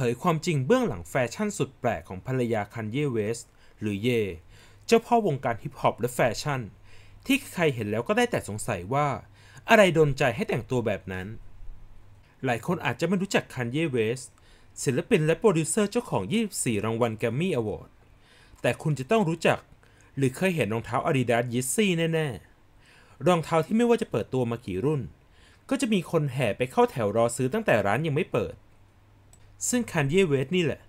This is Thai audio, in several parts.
ผยความจริงเบื้องหลังแฟชั่นสุดแปลกของภรรยาคันเย่เวสหรือเย เจ้าพ่อวงการฮิปฮอปและแฟชั่น ที่ใครเห็นแล้วก็ได้แต่สงสัยว่า อะไรดนใจให้แต่งตัวแบบนั้น หลายคนอาจจะไม่รู้จักคันเย่เวสศิลปินและโปรดิวเซอร์เจ้าของ 24 รางวัลแกรมมี่อวอร์ดแต่คุณจะต้องรู้จัก หรือเคยเห็นรองเท้าอาดิดาสยิสซี่แน่ๆรองเท้าที่ไม่ว่าจะเปิดตัวมากี่รุ่น ก็จะมีคนแห่ไปเข้าแถวรอซื้อตั้งแต่ร้านยังไม่เปิดซึ่งคันเยเวสนี่แหละ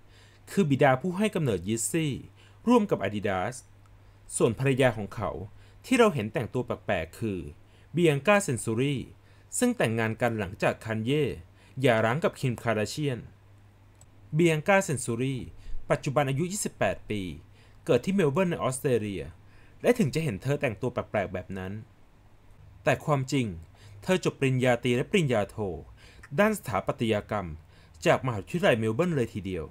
คือบิดาผู้ให้กำเนิดยิสซี่ร่วมกับอาดิดาสส่วนภรรยาของเขาที่เราเห็นแต่งตัวแปลกๆคือเบียงกาเซนซูรีซึ่งแต่งงานกันหลังจากคันเย่อย่าร้างกับคิมคาราเชียน เบียงกาเซนซูรีปัจจุบันอายุ 28 ปี เกิดที่เมลเบิร์นในออสเตรเลีย และถึงจะเห็นเธอแต่งตัวแปลกๆแบบนั้น แต่ความจริง เธอจบปริญญาตรีและปริญญาโท ด้านสถาปัตยกรรมจากมหาวิทยาลัยเมลเบิร์นเลยทีเดียว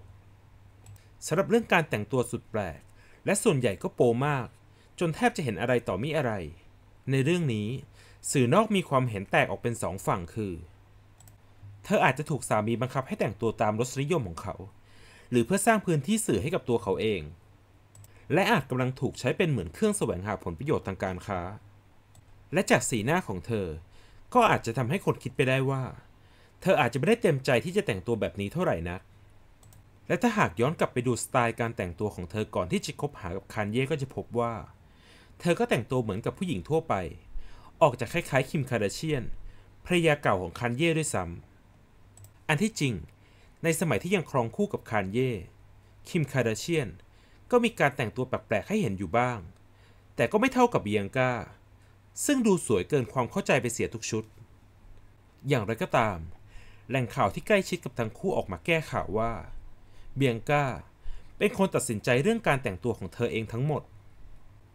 สำหรับเรื่องการแต่งตัวสุดแปลก และส่วนใหญ่ก็โปมาก จนแทบจะเห็นอะไรต่อมีอะไร ในเรื่องนี้สื่อนอกมีความเห็นแตกออกเป็นสองฝั่งคือเธออาจจะถูกสามีบังคับให้แต่งตัวตามรสนิยมของเขา หรือเพื่อสร้างพื้นที่สื่อให้กับตัวเขาเอง และอาจกำลังถูกใช้เป็นเหมือนเครื่องแสวงหาผลประโยชน์ทางการค้า และจากสีหน้าของเธอ ก็อาจจะทำให้คนคิดไปได้ว่าเธออาจจะไม่ได้เต็มใจที่จะแต่งตัวแบบนี้เท่าไหร่นัก และถ้าหากย้อนกลับไปดูสไตล์การแต่งตัวของเธอก่อนที่จะคบหากับคานเย่ก็จะพบว่า เธอก็แต่งตัวเหมือนกับผู้หญิงทั่วไป ออกจากคล้ายๆคิมคาร์ดเชียน ภรยาเก่าของคานเย่ด้วยซ้ำ อันที่จริง ในสมัยที่ยังครองคู่กับคานเย่ คิมคาร์ดเชียน ก็มีการแต่งตัวแปลกๆ ให้เห็นอยู่บ้าง แต่ก็ไม่เท่ากับเบียงกาซึ่งดูสวยเกินความเข้าใจไปเสียทุกชุด อย่างไรก็ตามแหล่งข่าวที่ใกล้ชิดกับทั้งคู่ออกมาแก้ข่าวว่าเบียงก้า เป็นคนตัดสินใจเรื่องการแต่งตัวของเธอเองทั้งหมด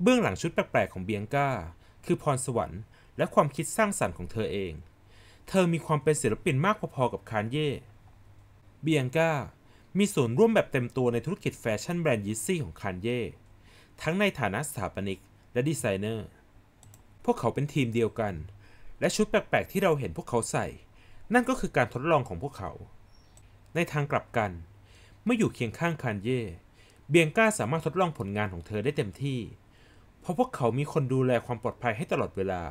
เบื้องหลังชุดแปลกๆของเบียงก้า คือพรสวรรค์ และความคิดสร้างสรรค์ของเธอเอง เธอมีความเป็นศิลปินมากพอๆกับคานเย่เบียงก้ามีส่วนร่วมแบบเต็มตัวในธุรกิจแฟชั่นแบรนด์ยิซี่ของคานเย่ทั้งในฐานะสถาปนิกและดีไซเนอร์พวกเขาเป็นทีมเดียวกัน และชุดแปลกๆที่เราเห็นพวกเขาใส่นั่นก็คือการทดลองของพวกเขา ในทางกลับกัน เมื่ออยู่เคียงข้างคานเย่เบียงก้าสามารถทดลองผลงานของเธอได้เต็มที่ เพราะพวกเขามีคนดูแลความปลอดภัยให้ตลอดเวลา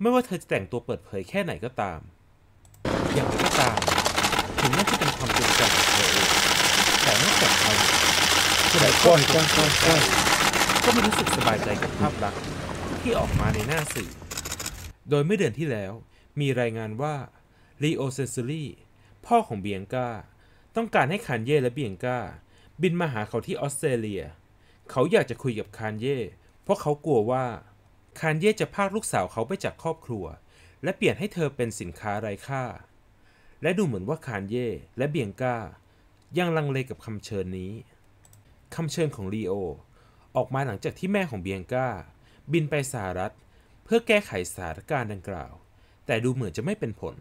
ไม่ว่าเธอจะแต่งตัวเปิดเผยแค่ไหนก็ตาม อย่างไรก็ตามถึงแม้จะเป็นความจริงใจของเธอเองแต่ไม่จากเขจะอได้ก้อนก้อนก้อนก้อนก็ไม่รู้สึกสบายใจกับภาพลักษณ์ที่ออกมาในหน้าสื่อโดยเมื่อเดือนที่แล้วมีรายงานว่าลีโอเซซูรีพ่อของเบียงกาต้องการให้คานเย่และเบียงกาบินมาหาเขาที่ออสเตรเลีย เขาอยากจะคุยกับคานเย่ เพราะเขากลัวว่า คานเย่จะพากลูกสาวเขาไปจากครอบครัว และเปลี่ยนให้เธอเป็นสินค้าไร้ค่า และดูเหมือนว่าคานเย่และเบียงกายังลังเลกับคำเชิญนี้ คำเชิญของลีโอออกมาหลังจากที่แม่ของเบียงกาบินไปสหรัฐ เพื่อแก้ไขสถานการณ์ดังกล่าว แต่ดูเหมือนจะไม่เป็นผล